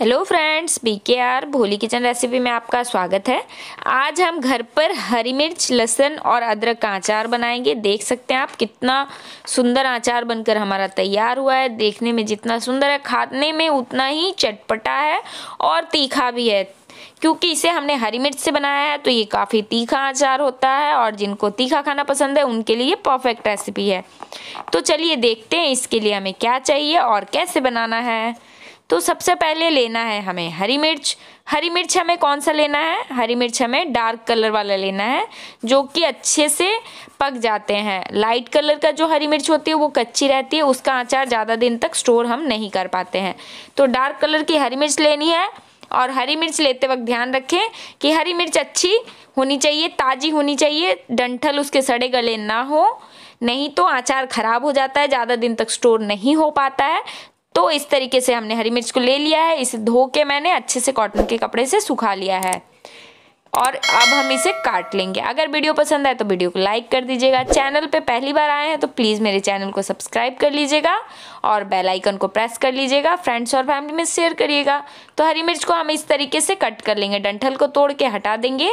hello friends B K R Bholi kitchen recipe में आपका स्वागत है आज हम घर पर हरी मिर्च लहसुन और अदरक का अचार बनाएंगे देख सकते हैं आप कितना सुंदर अचार बनकर हमारा तैयार हुआ है देखने में जितना सुंदर है खाने में उतना ही चटपटा है और तीखा भी है क्योंकि इसे हमने हरी मिर्च से बनाया है तो ये काफ़ी तीखा अचार होता है और जिनको तीखा खाना पसंद है उनके लिए परफेक्ट रेसिपी है तो चलिए देखते हैं इसके लिए हमें क्या चाहिए और कैसे बनाना है तो सबसे पहले लेना है हमें हरी मिर्च हरी मिर्च हमें कौन सा लेना है हरी मिर्च हमें डार्क कलर वाला लेना है जो कि अच्छे से पक जाते हैं लाइट कलर का जो हरी मिर्च होती है वो कच्ची रहती है उसका अचार ज़्यादा दिन तक स्टोर हम नहीं कर पाते हैं तो डार्क कलर की हरी मिर्च लेनी है और हरी मिर्च लेते वक्त ध्यान रखें कि हरी मिर्च अच्छी होनी चाहिए ताज़ी होनी चाहिए डंठल उसके सड़े गले ना हो नहीं तो अचार ख़राब हो जाता है ज़्यादा दिन तक स्टोर नहीं हो पाता है तो इस तरीके से हमने हरी मिर्च को ले लिया है इसे धो के मैंने अच्छे से कॉटन के कपड़े से सुखा लिया है और अब हम इसे काट लेंगे अगर वीडियो पसंद आए तो वीडियो को लाइक कर दीजिएगा चैनल पे पहली बार आए हैं तो प्लीज़ मेरे चैनल को सब्सक्राइब कर लीजिएगा और बेल आइकन को प्रेस कर लीजिएगा फ्रेंड्स और फैमिली में शेयर करिएगा तो हरी मिर्च को हम इस तरीके से कट कर लेंगे डंठल को तोड़ के हटा देंगे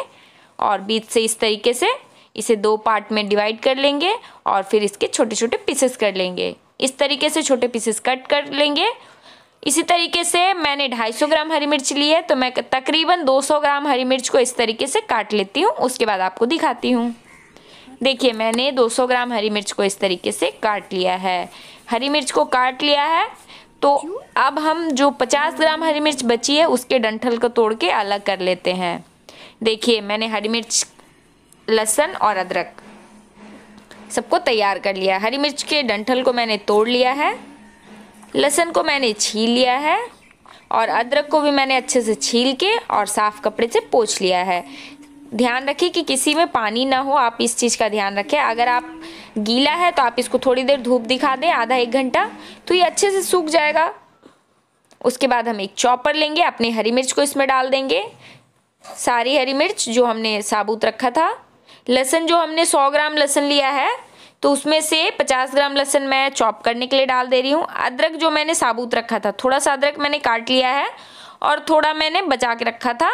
और बीच से इस तरीके से इसे दो पार्ट में डिवाइड कर लेंगे और फिर इसके छोटे छोटे पीसेस कर लेंगे इस तरीके से छोटे पीसेस कट कर लेंगे इसी तरीके से मैंने 250 ग्राम हरी मिर्च ली है तो मैं तकरीबन 200 ग्राम हरी मिर्च को इस तरीके से काट लेती हूँ उसके बाद आपको दिखाती हूँ देखिए मैंने 200 ग्राम हरी मिर्च को इस तरीके से काट लिया है हरी मिर्च को काट लिया है तो अब हम जो 50 ग्राम हरी मिर्च बची है उसके डंठल को तोड़ के अलग कर लेते हैं देखिए मैंने हरी मिर्च लहसुन और अदरक सबको तैयार कर लिया हरी मिर्च के डंठल को मैंने तोड़ लिया है लहसुन को मैंने छील लिया है और अदरक को भी मैंने अच्छे से छील के और साफ़ कपड़े से पोछ लिया है ध्यान रखिए कि किसी में पानी ना हो आप इस चीज़ का ध्यान रखें अगर आप गीला है तो आप इसको थोड़ी देर धूप दिखा दें आधा एक घंटा तो ये अच्छे से सूख जाएगा उसके बाद हम एक चॉपर लेंगे अपने हरी मिर्च को इसमें डाल देंगे सारी हरी मिर्च जो हमने साबुत रखा था लहसन जो हमने 100 ग्राम लहसन लिया है तो उसमें से 50 ग्राम लहसन मैं चॉप करने के लिए डाल दे रही हूँ अदरक जो मैंने साबुत रखा था थोड़ा सा अदरक मैंने काट लिया है और थोड़ा मैंने बचा के रखा था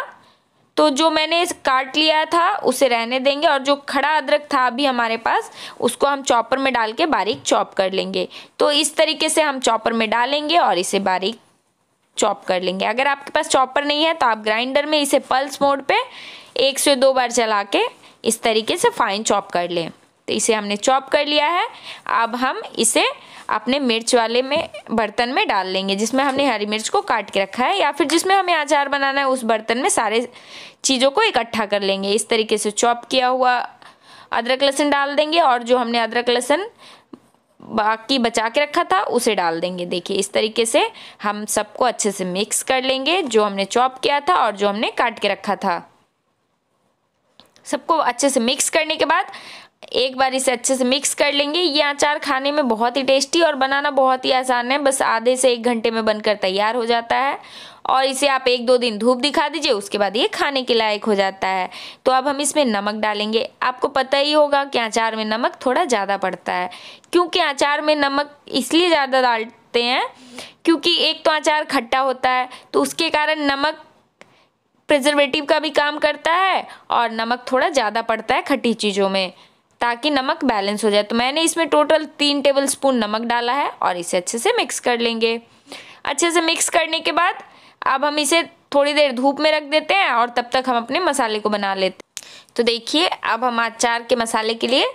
तो जो मैंने काट लिया था उसे रहने देंगे और जो खड़ा अदरक था अभी हमारे पास उसको हम चॉपर में डाल के बारीक चॉप कर लेंगे तो इस तरीके से हम चॉपर में डालेंगे और इसे बारीक चॉप कर लेंगे अगर आपके पास चॉपर नहीं है तो आप ग्राइंडर में इसे पल्स मोड पे एक से दो बार चला के इस तरीके से फाइन चॉप कर लें तो इसे हमने चॉप कर लिया है अब हम इसे अपने मिर्च वाले में बर्तन में डाल लेंगे जिसमें हमने हरी मिर्च को काट के रखा है या फिर जिसमें हमें अचार बनाना है उस बर्तन में सारे चीज़ों को इकट्ठा कर लेंगे इस तरीके से चॉप किया हुआ अदरक लहसुन डाल देंगे और जो हमने अदरक लहसुन बाकी बचा के रखा था उसे डाल देंगे देखिए इस तरीके से हम सबको अच्छे से मिक्स कर लेंगे जो हमने चॉप किया था और जो हमने काट के रखा था सबको अच्छे से मिक्स करने के बाद एक बार इसे अच्छे से मिक्स कर लेंगे ये अचार खाने में बहुत ही टेस्टी और बनाना बहुत ही आसान है बस आधे से एक घंटे में बनकर तैयार हो जाता है और इसे आप एक दो दिन धूप दिखा दीजिए उसके बाद ये खाने के लायक हो जाता है तो अब हम इसमें नमक डालेंगे आपको पता ही होगा कि अचार में नमक थोड़ा ज़्यादा पड़ता है क्योंकि अचार में नमक इसलिए ज़्यादा डालते हैं क्योंकि एक तो अचार खट्टा होता है तो उसके कारण नमक प्रिजर्वेटिव का भी काम करता है और नमक थोड़ा ज़्यादा पड़ता है खट्टी चीज़ों में ताकि नमक बैलेंस हो जाए तो मैंने इसमें टोटल तीन टेबल स्पून नमक डाला है और इसे अच्छे से मिक्स कर लेंगे अच्छे से मिक्स करने के बाद अब हम इसे थोड़ी देर धूप में रख देते हैं और तब तक हम अपने मसाले को बना लेते हैं तो देखिए अब हम अचार के मसाले के लिए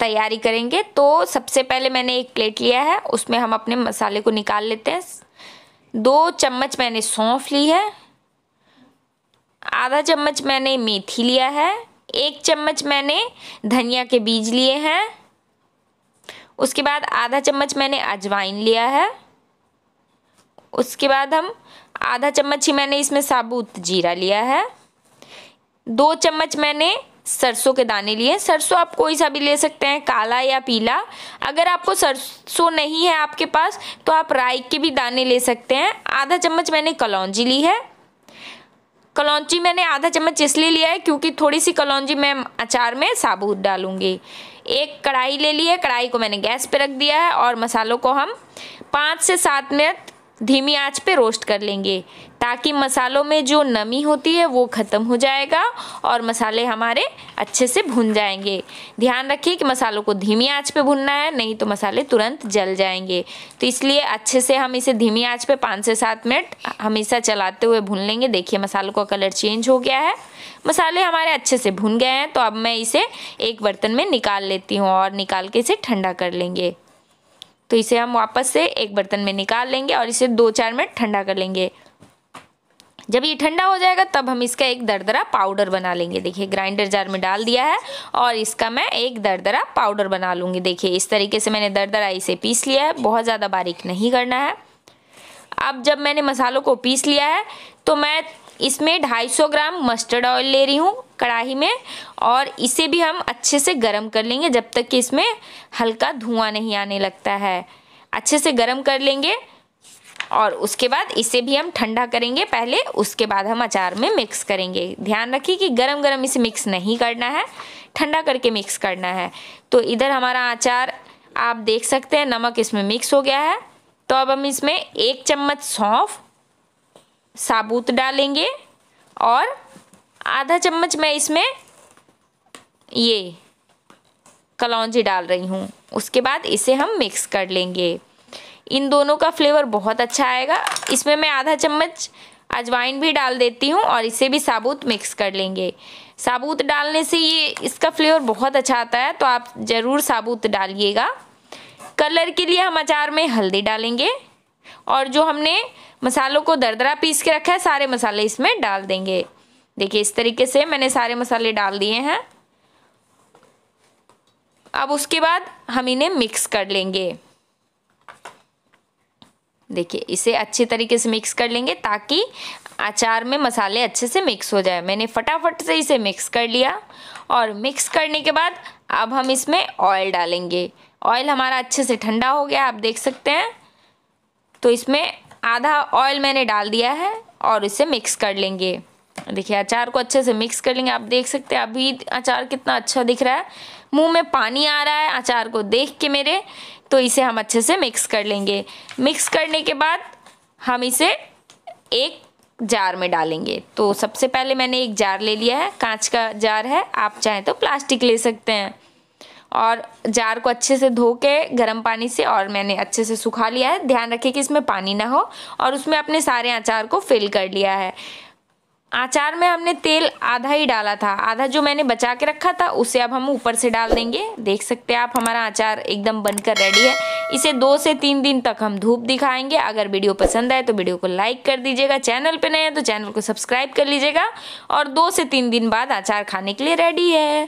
तैयारी करेंगे तो सबसे पहले मैंने एक प्लेट लिया है उसमें हम अपने मसाले को निकाल लेते हैं दो चम्मच मैंने सौंफ ली है आधा चम्मच मैंने मेथी लिया है एक चम्मच मैंने धनिया के बीज लिए हैं उसके बाद आधा चम्मच मैंने अजवाइन लिया है उसके बाद हम आधा चम्मच ही मैंने इसमें साबुत जीरा लिया है दो चम्मच मैंने सरसों के दाने लिए सरसों आप कोई सा भी ले सकते हैं काला या पीला अगर आपको सरसों नहीं है आपके पास तो आप राई के भी दाने ले सकते हैं आधा चम्मच मैंने कलौजी ली है कलौची मैंने आधा चम्मच इसलिए लिया है क्योंकि थोड़ी सी कलौची मैं अचार में साबुत डालूंगी एक कढ़ाई ले ली है कढ़ाई को मैंने गैस पे रख दिया है और मसालों को हम पाँच से सात मिनट धीमी आंच पे रोस्ट कर लेंगे ताकि मसालों में जो नमी होती है वो ख़त्म हो जाएगा और मसाले हमारे अच्छे से भुन जाएंगे ध्यान रखिए कि मसालों को धीमी आंच पे भुनना है नहीं तो मसाले तुरंत जल जाएंगे तो इसलिए अच्छे से हम इसे धीमी आंच पे पाँच से सात मिनट हमेशा चलाते हुए भून लेंगे देखिए मसालों का कलर चेंज हो गया है मसाले हमारे अच्छे से भुन गए हैं तो अब मैं इसे एक बर्तन में निकाल लेती हूँ और निकाल के इसे ठंडा कर लेंगे तो इसे हम वापस से एक बर्तन में निकाल लेंगे और इसे दो चार मिनट ठंडा कर लेंगे जब ये ठंडा हो जाएगा तब हम इसका एक दरदरा पाउडर बना लेंगे देखिए ग्राइंडर जार में डाल दिया है और इसका मैं एक दरदरा पाउडर बना लूँगी देखिए इस तरीके से मैंने दरदरा इसे पीस लिया है बहुत ज़्यादा बारीक नहीं करना है अब जब मैंने मसालों को पीस लिया है तो मैं इसमें 250 ग्राम मस्टर्ड ऑयल ले रही हूँ कढ़ाई में और इसे भी हम अच्छे से गर्म कर लेंगे जब तक कि इसमें हल्का धुआं नहीं आने लगता है अच्छे से गर्म कर लेंगे और उसके बाद इसे भी हम ठंडा करेंगे पहले उसके बाद हम अचार में मिक्स करेंगे ध्यान रखिए कि गरम गरम इसे मिक्स नहीं करना है ठंडा करके मिक्स करना है तो इधर हमारा अचार आप देख सकते हैं नमक इसमें मिक्स हो गया है तो अब हम इसमें एक चम्मच सौंफ साबुत डालेंगे और आधा चम्मच मैं इसमें ये कलौजी डाल रही हूँ उसके बाद इसे हम मिक्स कर लेंगे इन दोनों का फ्लेवर बहुत अच्छा आएगा इसमें मैं आधा चम्मच अजवाइन भी डाल देती हूँ और इसे भी साबुत मिक्स कर लेंगे साबुत डालने से ये इसका फ्लेवर बहुत अच्छा आता है तो आप ज़रूर साबुत डालिएगा कलर के लिए हम अचार में हल्दी डालेंगे और जो हमने मसालों को दरदरा पीस के रखा है सारे मसाले इसमें डाल देंगे देखिए इस तरीके से मैंने सारे मसाले डाल दिए हैं अब उसके बाद हम इन्हें मिक्स कर लेंगे देखिए इसे अच्छे तरीके से मिक्स कर लेंगे ताकि अचार में मसाले अच्छे से मिक्स हो जाए मैंने फटाफट से इसे मिक्स कर लिया और मिक्स करने के बाद अब हम इसमें ऑयल डालेंगे ऑयल हमारा अच्छे से ठंडा हो गया आप देख सकते हैं तो इसमें आधा ऑयल मैंने डाल दिया है और इसे मिक्स कर लेंगे देखिए अचार को अच्छे से मिक्स कर लेंगे आप देख सकते हैं अभी अचार कितना अच्छा दिख रहा है मुंह में पानी आ रहा है अचार को देख के मेरे तो इसे हम अच्छे से मिक्स कर लेंगे मिक्स करने के बाद हम इसे एक जार में डालेंगे तो सबसे पहले मैंने एक जार ले लिया है कांच का जार है आप चाहें तो प्लास्टिक ले सकते हैं और जार को अच्छे से धो के गर्म पानी से और मैंने अच्छे से सुखा लिया है ध्यान रखें कि इसमें पानी ना हो और उसमें अपने सारे अचार को फिल कर लिया है अचार में हमने तेल आधा ही डाला था आधा जो मैंने बचा के रखा था उसे अब हम ऊपर से डाल देंगे देख सकते हैं आप हमारा अचार एकदम बनकर रेडी है इसे दो से तीन दिन तक हम धूप दिखाएंगे अगर वीडियो पसंद आए तो वीडियो को लाइक कर दीजिएगा चैनल पे नए हैं तो चैनल को सब्सक्राइब कर लीजिएगा और दो से तीन दिन बाद अचार खाने के लिए रेडी है